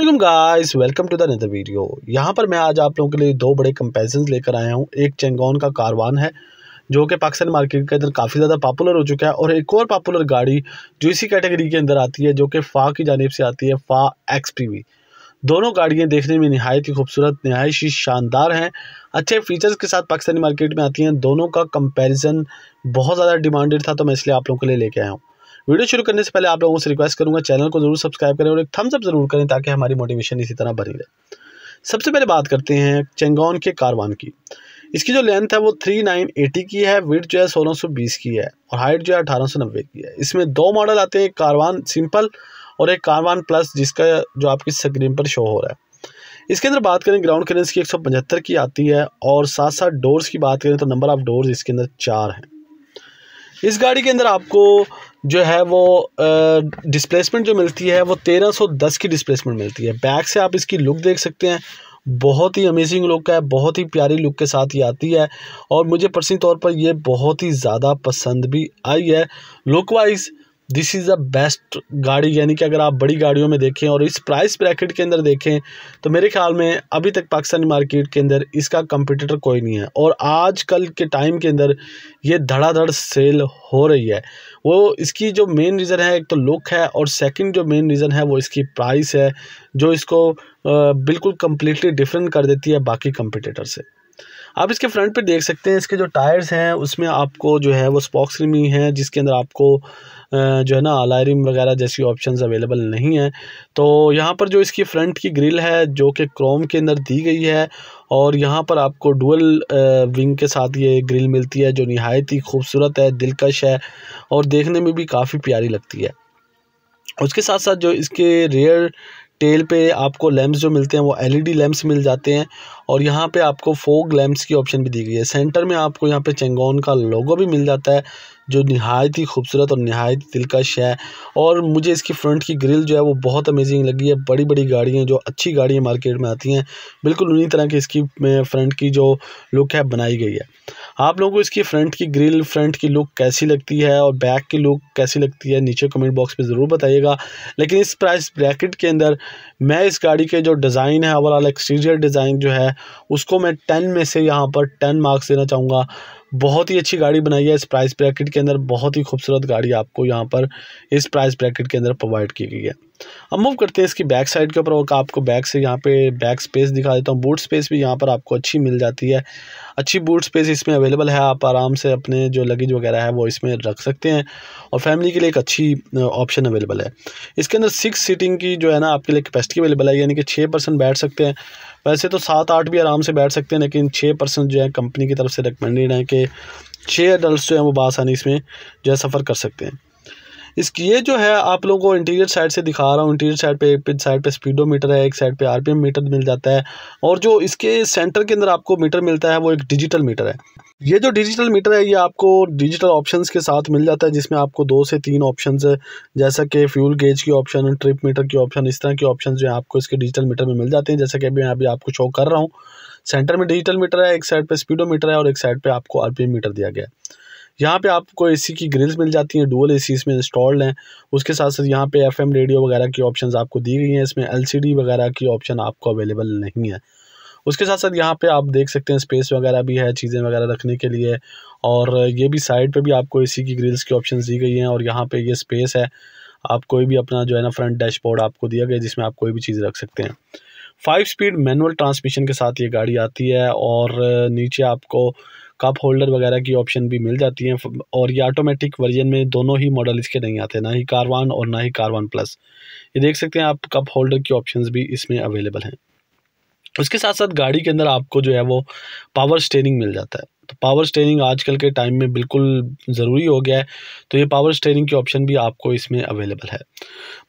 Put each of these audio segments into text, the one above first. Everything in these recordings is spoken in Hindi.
Aslam guys welcome to the other video यहाँ पर मैं आज आप लोगों के लिए दो बड़े कंपेरिजन लेकर आया हूँ एक चेंगोन का कारवान है जो कि पाकिस्तान मार्केट के अंदर काफ़ी ज़्यादा पॉपुलर हो चुका है और एक और पॉपुलर गाड़ी जो इसी कैटेगरी के अंदर आती है जो कि फ़ा की जानब से आती है फ़ा एक्स दोनों गाड़ियाँ देखने में नहायत ही खूबसूरत नहायत ही शानदार हैं अच्छे फीचर्स के साथ पाकिस्तानी मार्केट में आती हैं दोनों का कंपेरिजन बहुत ज़्यादा डिमांडेड था तो मैं इसलिए आप लोगों के लिए लेके आया हूँ वीडियो शुरू करने से पहले आप लोगों से रिक्वेस्ट करूंगा चैनल को जरूर सब्सक्राइब करें और एक थम्स अप जरूर करें ताकि हमारी मोटिवेशन इसी तरह बनी रहे सबसे पहले बात करते हैं चेंगोन के कारवान की इसकी जो लेंथ है वो थ्री नाइन एटी की है वेट जो है सोलह सौ बीस की है और हाइट जो है अठारह सौ नब्बे की है इसमें दो मॉडल आते हैं एक कारवान सिंपल और एक कारवान प्लस जिसका जो आपकी स्क्रीन पर शो हो रहा है इसके अंदर बात करें ग्राउंड क्लियरेंस की एक सौ पचहत्तर की आती है और साथ साथ डोर्स की बात करें तो नंबर ऑफ डोर्स इसके अंदर चार हैं इस गाड़ी के अंदर आपको जो है वो डिस्प्लेसमेंट जो मिलती है वो 1310 की डिस्प्लेसमेंट मिलती है बैक से आप इसकी लुक देख सकते हैं बहुत ही अमेजिंग लुक है बहुत ही प्यारी लुक के साथ ये आती है और मुझे पर्सनल तौर पर यह बहुत ही ज़्यादा पसंद भी आई है look wise this is the best गाड़ी यानी कि अगर आप बड़ी गाड़ियों में देखें और इस प्राइस ब्रैकेट के अंदर देखें तो मेरे ख्याल में अभी तक पाकिस्तानी मार्केट के अंदर इसका कंपटीटर कोई नहीं है और आज कल के टाइम के अंदर ये धड़ाधड़ सेल हो रही है वो इसकी जो मेन रीज़न है एक तो लुक है और सेकंड जो मेन रीज़न है वो इसकी प्राइस है जो इसको बिल्कुल कम्प्लीटली डिफरेंट कर देती है बाकी कंपटीटर से आप इसके फ्रंट पे देख सकते हैं इसके जो टायर्स हैं उसमें आपको जो है वो स्पॉक्स रिम ही हैं जिसके अंदर आपको जो है ना रिम वगैरह जैसी ऑप्शंस अवेलेबल नहीं हैं तो यहाँ पर जो इसकी फ्रंट की ग्रिल है जो कि क्रोम के अंदर दी गई है और यहाँ पर आपको डुअल विंग के साथ ये ग्रिल मिलती है जो नहायत ही खूबसूरत है दिलकश है और देखने में भी काफ़ी प्यारी लगती है उसके साथ साथ जो इसके रेयर टेल पे आपको लैम्प्स जो मिलते हैं वो एलईडी लैम्प्स मिल जाते हैं और यहाँ पे आपको फोग लैम्प्स की ऑप्शन भी दी गई है सेंटर में आपको यहाँ पे चेंगोन का लोगो भी मिल जाता है जो नहायत ही खूबसूरत और नहायत दिलकश है और मुझे इसकी फ्रंट की ग्रिल जो है वो बहुत अमेजिंग लगी है बड़ी बड़ी गाड़ियाँ जो अच्छी गाड़ियाँ मार्केट में आती हैं बिल्कुल उन्हीं तरह की इसकी फ्रंट की जो लुक है बनाई गई है आप लोगों को इसकी फ्रंट की ग्रिल फ्रंट की लुक कैसी लगती है और बैक की लुक कैसी लगती है नीचे कमेंट बॉक्स में ज़रूर बताइएगा लेकिन इस प्राइस ब्रैकेट के अंदर मैं इस गाड़ी के जो डिज़ाइन है ओवरऑल एक्सटीरियर डिज़ाइन जो है उसको मैं टेन में से यहाँ पर टेन मार्क्स देना चाहूँगा बहुत ही अच्छी गाड़ी बनाई है इस प्राइस ब्रैकेट के अंदर बहुत ही खूबसूरत गाड़ी आपको यहाँ पर इस प्राइस ब्रैकेट के अंदर प्रोवाइड की गई है अब मूव करते हैं इसकी बैक साइड के ऊपर आपको बैक से यहाँ पे बैक स्पेस दिखा देता हूँ बूट स्पेस भी यहाँ पर आपको अच्छी मिल जाती है अच्छी बूट स्पेस इसमें अवेलेबल है आप आराम से अपने जो लगेज वगैरह है वो इसमें रख सकते हैं और फैमिली के लिए एक अच्छी ऑप्शन अवेलेबल है इसके अंदर सिक्स सीटिंग की जो है ना आपके लिए कैपेसिटी अवेलेबल है यानी कि छः परसेंट बैठ सकते हैं वैसे तो सात आठ भी आराम से बैठ सकते हैं लेकिन छः परसेंट जो है कंपनी की तरफ से रिकमेंडेड है कि छः अडल्ट जो हैं वो बासानी इसमें जो है सफ़र कर सकते हैं ये जो है आप लोगों को इंटीरियर साइड से दिखा रहा हूँ इंटीरियर साइड पे एक साइड पे स्पीडोमीटर है एक साइड पे आरपीएम मीटर मिल जाता है और जो इसके सेंटर के अंदर आपको मीटर मिलता है वो एक डिजिटल मीटर है ये जो डिजिटल मीटर है ये आपको डिजिटल ऑप्शंस के साथ मिल जाता है जिसमें आपको दो से तीन ऑप्शंस जैसा कि फ्यूल गेज की ऑप्शन ट्रिप मीटर की ऑप्शन इस तरह के ऑप्शन जो है आपको इसके डिजिटल मीटर में मिल जाते हैं जैसा कि अभी मैं अभी आपको शो कर रहा हूँ सेंटर में डिजिटल मीटर है एक साइड पे स्पीडोमीटर है और एक साइड पे आपको आरपीएम मीटर दिया गया है यहाँ पे आपको एसी की ग्रिल्स मिल जाती हैं डुअल एसी इसमें इंस्टॉल्ड हैं उसके साथ साथ यहाँ पे एफएम रेडियो वगैरह की ऑप्शंस आपको दी गई हैं इसमें एलसीडी वगैरह की ऑप्शन आपको अवेलेबल नहीं है उसके साथ साथ यहाँ पे आप देख सकते हैं स्पेस वगैरह भी है चीज़ें वगैरह रखने के लिए और ये भी साइड पे भी आपको सी की ग्रिल्स की ऑप्शन दी गई हैं और यहाँ पे ये स्पेस है आप कोई भी अपना जो है ना फ्रंट डैशबोर्ड आपको दिया गया जिसमें आप कोई भी चीज़ रख सकते हैं फाइव स्पीड मैनुअल ट्रांसमिशन के साथ ये गाड़ी आती है और नीचे आपको कप होल्डर वगैरह की ऑप्शन भी मिल जाती है और ये ऑटोमेटिक वर्जन में दोनों ही मॉडल इसके नहीं आते ना ही कारवान और ना ही कारवान प्लस ये देख सकते हैं आप कप होल्डर की ऑप्शन भी इसमें अवेलेबल हैं उसके साथ साथ गाड़ी के अंदर आपको जो है वो पावर स्टेयरिंग मिल जाता है पावर स्टेयरिंग आजकल के टाइम में बिल्कुल ज़रूरी हो गया है तो ये पावर स्टेयरिंग की ऑप्शन भी आपको इसमें अवेलेबल है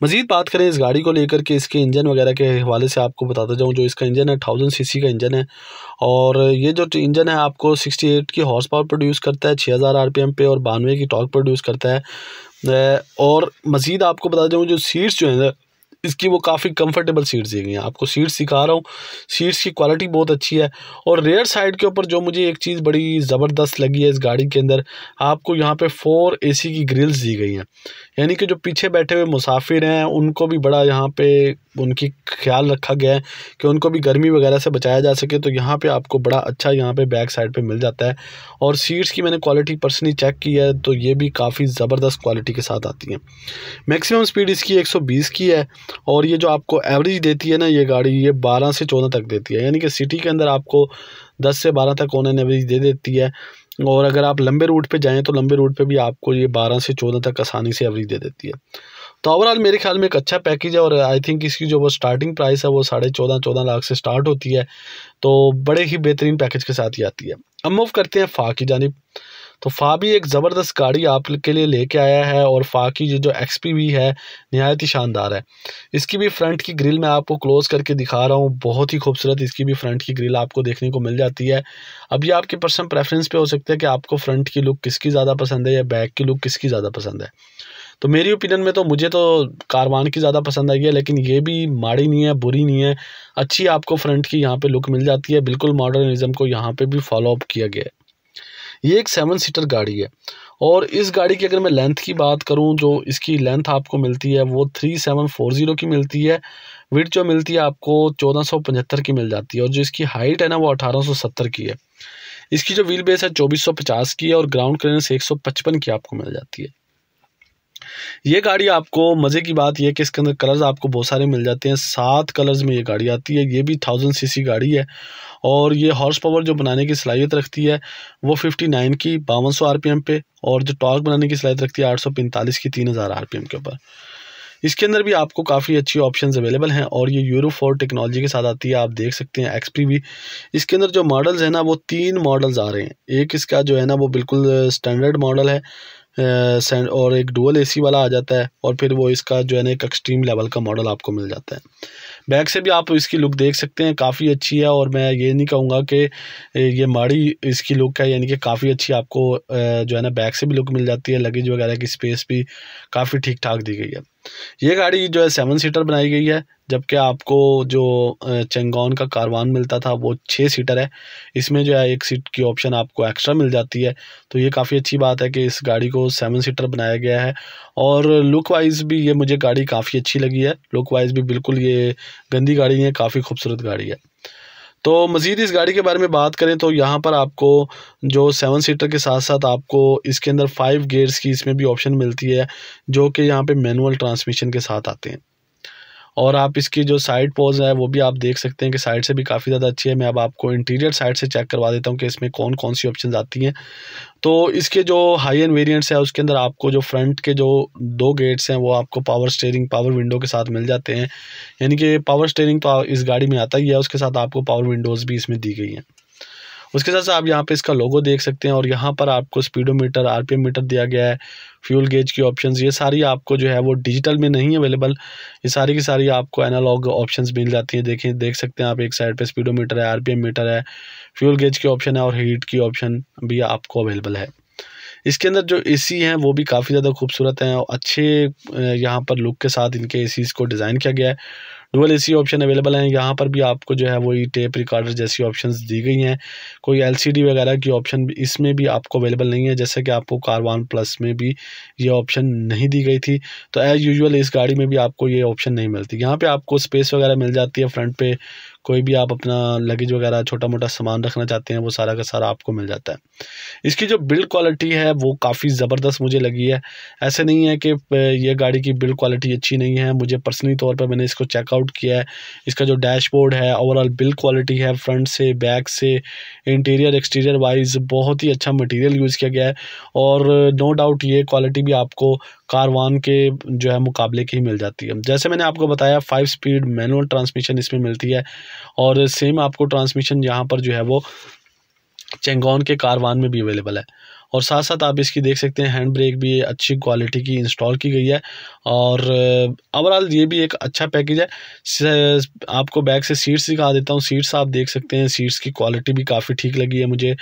मज़ीद बात करें इस गाड़ी को लेकर के इसके इंजन वगैरह के हवाले से आपको बताता जाऊँ जो इसका इंजन है थाउजेंड सी का इंजन है और ये जो इंजन है आपको सिक्सटी एट की हॉर्स पावर प्रोड्यूस करता है छः हज़ार आर पी एम पे और बानवे की टॉक प्रोड्यूस करता है और मज़ीद आपको बताता जाऊँ जो सीट्स जो हैं इसकी वो काफ़ी कंफर्टेबल सीट्स दी गई हैं आपको सीट्स सिखा रहा हूँ सीट्स की क्वालिटी बहुत अच्छी है और रेयर साइड के ऊपर जो मुझे एक चीज़ बड़ी ज़बरदस्त लगी है इस गाड़ी के अंदर आपको यहाँ पे फोर एसी की ग्रिल्स दी गई हैं यानी कि जो पीछे बैठे हुए मुसाफिर हैं उनको भी बड़ा यहाँ पे उनकी ख्याल रखा गया है कि उनको भी गर्मी वगैरह से बचाया जा सके तो यहाँ पे आपको बड़ा अच्छा यहाँ पे बैक साइड पे मिल जाता है और सीट्स की मैंने क्वालिटी पर्सनली चेक की है तो ये भी काफ़ी ज़बरदस्त क्वालिटी के साथ आती हैं मैक्सिमम स्पीड इसकी 120 की है और ये जो आपको एवरेज देती है ना ये गाड़ी ये बारह से चौदह तक देती है यानी कि सिटी के अंदर आपको दस से बारह तक ऑन एवरेज दे देती है और अगर आप लंबे रूट पे जाएँ तो लंबे रूट पे भी आपको ये बारह से चौदह तक आसानी से एवरेज दे देती है तो ओवरऑल मेरे ख्याल में एक अच्छा पैकेज है और आई थिंक इसकी जो वो स्टार्टिंग प्राइस है वो साढ़े चौदह चौदह लाख से स्टार्ट होती है तो बड़े ही बेहतरीन पैकेज के साथ ही आती है अब मूव करते हैं फा की जानब तो फ़ा भी एक ज़बरदस्त गाड़ी आपके लिए लेके आया है और फ़ा की जो एक्स पी है नहायत ही शानदार है इसकी भी फ्रंट की ग्रिल मैं आपको क्लोज़ करके दिखा रहा हूँ बहुत ही खूबसूरत इसकी भी फ्रंट की ग्रिल आपको देखने को मिल जाती है अब ये आपकी पर्सनल प्रेफरेंस पे हो सकता है कि आपको फ्रंट की लुक किसकी ज़्यादा पसंद है या बैक की लुक किसकी ज़्यादा पसंद है तो मेरी ओपिनियन में तो मुझे तो कारवान की ज़्यादा पसंद आई है लेकिन ये भी माड़ी नहीं है बुरी नहीं है अच्छी आपको फ्रंट की यहाँ पे लुक मिल जाती है बिल्कुल मॉडर्निज्म को यहाँ पे भी फॉलोअप किया गया है ये एक सेवन सीटर गाड़ी है और इस गाड़ी की अगर मैं लेंथ की बात करूं जो इसकी लेंथ आपको मिलती है वो थ्री सेवन फोर ज़ीरो की मिलती है विट जो मिलती है आपको चौदह सौ पचहत्तर की मिल जाती है और जो इसकी हाइट है ना वो अठारह सौ सत्तर की है इसकी जो व्हील बेस है चौबीस सौ पचास की है और ग्राउंड क्लियरेंस एक सौ पचपन की आपको मिल जाती है ये गाड़ी आपको मज़े की बात यह कि इसके अंदर कलर्स आपको बहुत सारे मिल जाते हैं सात कलर्स में ये गाड़ी आती है ये भी थाउजेंड सीसी गाड़ी है और ये हॉर्स पावर जो बनाने की सलाहियत रखती है वो फिफ्टी नाइन की बावन सौ आर पी एम पे और जो टॉर्क बनाने की सलाहियत रखती है आठ सौ पैंतालीस की तीन हज़ार आर पी एम के ऊपर इसके अंदर भी आपको काफ़ी अच्छी ऑप्शन अवेलेबल हैं और ये यूरो फोर टेक्नोलॉजी के साथ आती है आप देख सकते हैं एक्स भी इसके अंदर जो मॉडल्स हैं ना वो तीन मॉडल्स आ रहे हैं एक इसका जो है ना वो बिल्कुल स्टैंडर्ड मॉडल है और एक डुअल एसी वाला आ जाता है और फिर वो इसका जो है ना एक एक्सट्रीम लेवल का मॉडल आपको मिल जाता है बैक से भी आप इसकी लुक देख सकते हैं काफ़ी अच्छी है और मैं ये नहीं कहूँगा कि ये माड़ी इसकी लुक है यानी कि काफ़ी अच्छी आपको जो है ना बैक से भी लुक मिल जाती है लगेज वगैरह की स्पेस भी काफ़ी ठीक ठाक दी गई है ये गाड़ी जो है सेवन सीटर बनाई गई है जबकि आपको जो चेंगोन का कारवान मिलता था वो छः सीटर है इसमें जो है एक सीट की ऑप्शन आपको एक्स्ट्रा मिल जाती है तो ये काफ़ी अच्छी बात है कि इस गाड़ी को सेवन सीटर बनाया गया है और लुक वाइज भी ये मुझे गाड़ी काफ़ी अच्छी लगी है लुक वाइज भी बिल्कुल ये गंदी गाड़ी नहीं है काफ़ी खूबसूरत गाड़ी है तो मज़ीद इस गाड़ी के बारे में बात करें तो यहाँ पर आपको जो सेवन सीटर के साथ साथ आपको इसके अंदर फाइव गेयर्स की इसमें भी ऑप्शन मिलती है जो कि यहाँ पे मैनुअल ट्रांसमिशन के साथ आते हैं और आप इसकी जो साइड पोज है वो भी आप देख सकते हैं कि साइड से भी काफ़ी ज़्यादा अच्छी है मैं अब आपको इंटीरियर साइड से चेक करवा देता हूँ कि इसमें कौन कौन सी ऑप्शन आती हैं तो इसके जो हाई एंड वेरियंट्स है उसके अंदर आपको जो फ्रंट के जो दो गेट्स हैं वो आपको पावर स्टेयरिंग पावर विंडो के साथ मिल जाते हैं यानी कि पावर स्टेयरिंग तो इस गाड़ी में आता ही है उसके साथ आपको पावर विंडोज़ भी इसमें दी गई हैं उसके साथ साथ आप यहाँ पे इसका लोगो देख सकते हैं और यहाँ पर आपको स्पीडोमीटर आरपीएम मीटर दिया गया है फ्यूल गेज की ऑप्शन ये सारी आपको जो है वो डिजिटल में नहीं अवेलेबल ये सारी की सारी आपको एनालॉग ऑप्शन मिल जाती है देखें देख सकते हैं आप एक साइड पर स्पीडोमीटर है आरपीएम मीटर है फ्यूल गेज की ऑप्शन है और हीट की ऑप्शन भी आपको अवेलेबल है इसके अंदर जो एसी हैं वो भी काफ़ी ज़्यादा खूबसूरत हैं और अच्छे यहाँ पर लुक के साथ इनके ए को डिज़ाइन किया गया है डुअल ए ऑप्शन अवेलेबल हैं यहाँ पर भी आपको जो है वही टेप रिकॉर्डर जैसी ऑप्शन दी गई हैं कोई एल वगैरह की ऑप्शन इसमें भी आपको अवेलेबल नहीं है जैसे कि आपको कार वन प्लस में भी ये ऑप्शन नहीं दी गई थी तो एज़ यूजल इस गाड़ी में भी आपको ये ऑप्शन नहीं मिलती यहाँ पर आपको स्पेस वगैरह मिल जाती है फ्रंट पे कोई भी आप अपना लगेज वगैरह छोटा मोटा सामान रखना चाहते हैं वो सारा का सारा आपको मिल जाता है इसकी जो बिल्ड क्वालिटी है वो काफ़ी ज़बरदस्त मुझे लगी है ऐसे नहीं है कि ये गाड़ी की बिल्ड क्वालिटी अच्छी नहीं है मुझे पर्सनली तौर पर मैंने इसको चेकआउट किया है इसका जो डैशबोर्ड है ओवरऑल बिल्ड क्वालिटी है फ्रंट से बैक से इंटीरियर एक्सटीरियर वाइज बहुत ही अच्छा मटेरियल यूज़ किया गया है और नो डाउट ये क्वालिटी भी आपको कारवान के जो है मुकाबले की ही मिल जाती है जैसे मैंने आपको बताया फाइव स्पीड मैनुअल ट्रांसमिशन इसमें मिलती है और सेम आपको ट्रांसमिशन यहाँ पर जो है वो चेंगोन के कारवान में भी अवेलेबल है और साथ साथ आप इसकी देख सकते हैं हैंड ब्रेक भी अच्छी क्वालिटी की इंस्टॉल की गई है और ओवरऑल ये भी एक अच्छा पैकेज है आपको बैक से सीट्स दिखा देता हूँ सीट्स आप देख सकते हैं सीट्स की क्वालिटी भी काफ़ी ठीक लगी है मुझे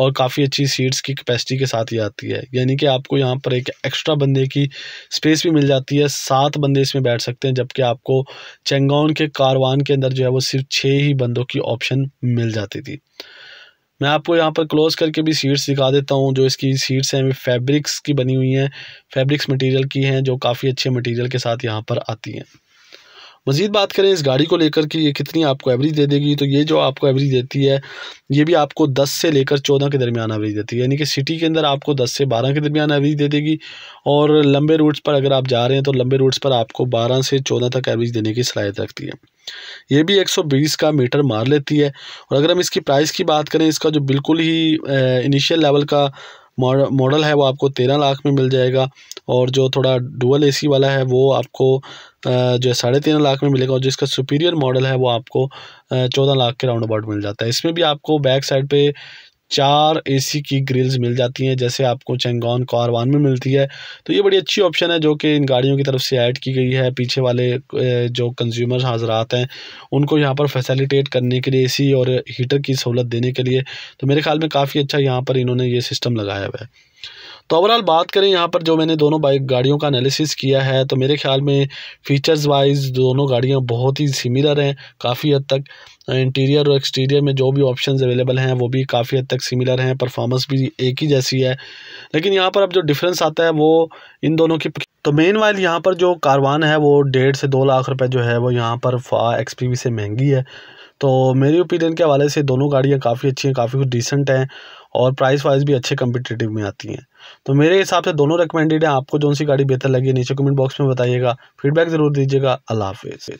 और काफ़ी अच्छी सीट्स की कैपेसिटी के साथ ही आती है यानी कि आपको यहाँ पर एक एक्स्ट्रा बंदे की स्पेस भी मिल जाती है सात बंदे इसमें बैठ सकते हैं जबकि आपको चेंगोन के कारवान के अंदर जो है वो सिर्फ छः ही बंदों की ऑप्शन मिल जाती थी मैं आपको यहाँ पर क्लोज़ करके भी सीट्स दिखा देता हूँ जो इसकी सीट्स हैं वे फैब्रिक्स की बनी हुई हैं फैब्रिक्स मटेरियल की हैं जो काफ़ी अच्छे मटेरियल के साथ यहाँ पर आती हैं मज़ीद बात करें इस गाड़ी को लेकर कि ये कितनी आपको एवरेज दे देगी तो ये जो आपको एवरेज देती है ये भी आपको 10 से लेकर 14 के दरमियान एवरेज देती है यानी कि सिटी के अंदर आपको 10 से 12 के दरमियान एवरेज दे देगी और लंबे रूट्स पर अगर आप जा रहे हैं तो लंबे रूट्स पर आपको 12 से 14 तक एवरेज देने की सलाहियत रखती है ये भी 120 का मीटर मार लेती है और अगर हम इसकी प्राइस की बात करें इसका जो बिल्कुल ही इनिशियल लेवल का मॉडल है वो आपको तेरह लाख में मिल जाएगा और जो थोड़ा डुअल एसी वाला है वो आपको जो है साढ़े तेरह लाख में मिलेगा और जिसका सुपीरियर मॉडल है वो आपको चौदह लाख के राउंड अबाउट मिल जाता है इसमें भी आपको बैक साइड पे चार एसी की ग्रिल्स मिल जाती हैं जैसे आपको चेंगॉन कारवान में मिलती है तो ये बड़ी अच्छी ऑप्शन है जो कि इन गाड़ियों की तरफ से ऐड की गई है पीछे वाले जो कंज्यूमर हाजरात हैं उनको यहाँ पर फैसिलिटेट करने के लिए एसी और हीटर की सहूलत देने के लिए तो मेरे ख्याल में काफ़ी अच्छा यहाँ पर इन्होंने ये सिस्टम लगाया हुआ है तो ओवरऑल बात करें यहाँ पर जो मैंने दोनों बाइक गाड़ियों का एनालिसिस किया है तो मेरे ख्याल में फ़ीचर्स वाइज दोनों गाड़ियाँ बहुत ही सिमिलर हैं काफ़ी हद तक इंटीरियर और एक्सटीरियर में जो भी ऑप्शंस अवेलेबल हैं वो भी काफ़ी हद तक सिमिलर हैं परफॉर्मेंस भी एक ही जैसी है लेकिन यहाँ पर अब जो डिफरेंस आता है वो इन दोनों की तो मेन वाइल यहाँ पर जो कारवान है वो डेढ़ से दो लाख रुपये जो है वो यहाँ पर एक्स से महंगी है तो मेरी ओपिनियन के हवाले से दोनों गाड़ियाँ काफ़ी अच्छी हैं काफ़ी डिसेंट हैं और प्राइस वाइज भी अच्छे कम्पिटेटिव में आती हैं तो मेरे हिसाब से दोनों रिकमेंडेड हैं आपको जो सी गाड़ी बेहतर लगी नीचे कमेंट बॉक्स में बताइएगा फीडबैक ज़रूर दीजिएगा अल्लाह हाफिज़